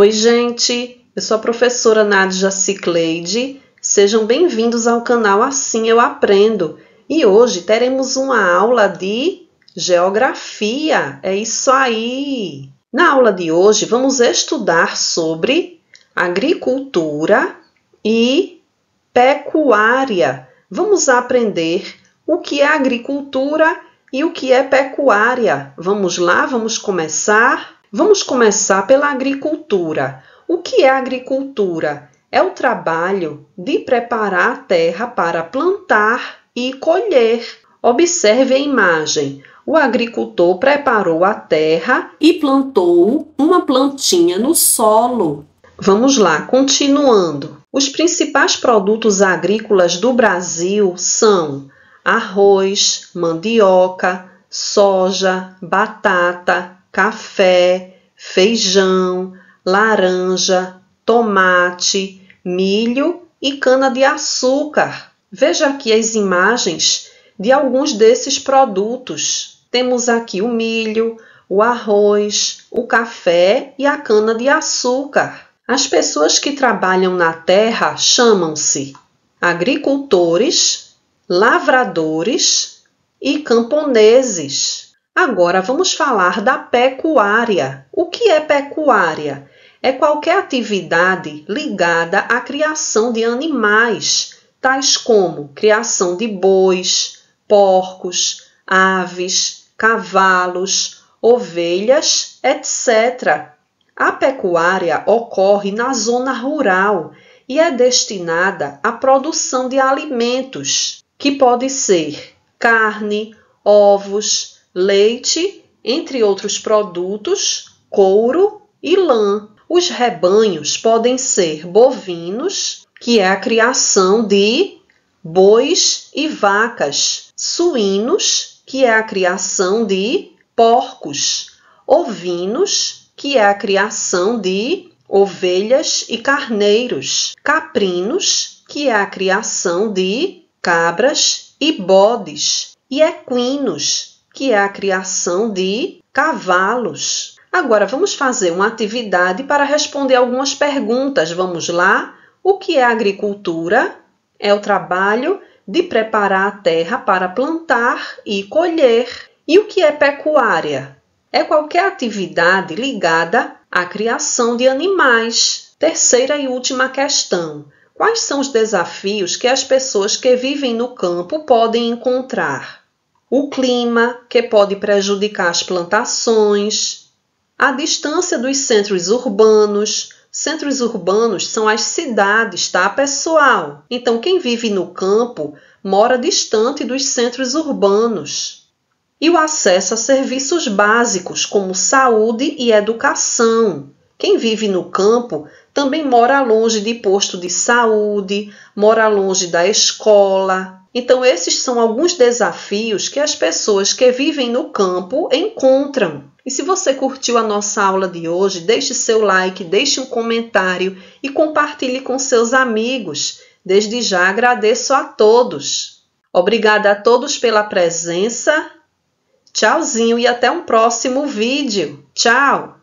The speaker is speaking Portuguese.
Oi, gente! Eu sou a professora Nadja Cicleide. Sejam bem-vindos ao canal Assim Eu Aprendo. E hoje teremos uma aula de Geografia. É isso aí! Na aula de hoje, vamos estudar sobre agricultura e pecuária. Vamos aprender o que é agricultura e o que é pecuária. Vamos lá, vamos começar? Vamos começar pela agricultura. O que é agricultura? É o trabalho de preparar a terra para plantar e colher. Observe a imagem. O agricultor preparou a terra e plantou uma plantinha no solo. Vamos lá, continuando. Os principais produtos agrícolas do Brasil são arroz, mandioca, soja, batata, café, feijão, laranja, tomate, milho e cana-de-açúcar. Veja aqui as imagens de alguns desses produtos. Temos aqui o milho, o arroz, o café e a cana-de-açúcar. As pessoas que trabalham na terra chamam-se agricultores, lavradores e camponeses. Agora vamos falar da pecuária. O que é pecuária? É qualquer atividade ligada à criação de animais, tais como criação de bois, porcos, aves, cavalos, ovelhas, etc. A pecuária ocorre na zona rural e é destinada à produção de alimentos, que pode ser carne, ovos, leite, entre outros produtos, couro e lã. Os rebanhos podem ser bovinos, que é a criação de bois e vacas, suínos, que é a criação de porcos, ovinos, que é a criação de ovelhas e carneiros, caprinos, que é a criação de cabras e bodes, e equinos, que é a criação de cavalos. Agora vamos fazer uma atividade para responder algumas perguntas. Vamos lá? O que é agricultura? É o trabalho de preparar a terra para plantar e colher. E o que é pecuária? É qualquer atividade ligada à criação de animais. Terceira e última questão: quais são os desafios que as pessoas que vivem no campo podem encontrar? o clima, que pode prejudicar as plantações, a distância dos centros urbanos. Centros urbanos são as cidades, tá, pessoal? Então, quem vive no campo mora distante dos centros urbanos. E o acesso a serviços básicos, como saúde e educação. Quem vive no campo também mora longe de posto de saúde, mora longe da escola, então, esses são alguns desafios que as pessoas que vivem no campo encontram. E se você curtiu a nossa aula de hoje, deixe seu like, deixe um comentário e compartilhe com seus amigos. Desde já agradeço a todos. Obrigada a todos pela presença. Tchauzinho e até um próximo vídeo. Tchau!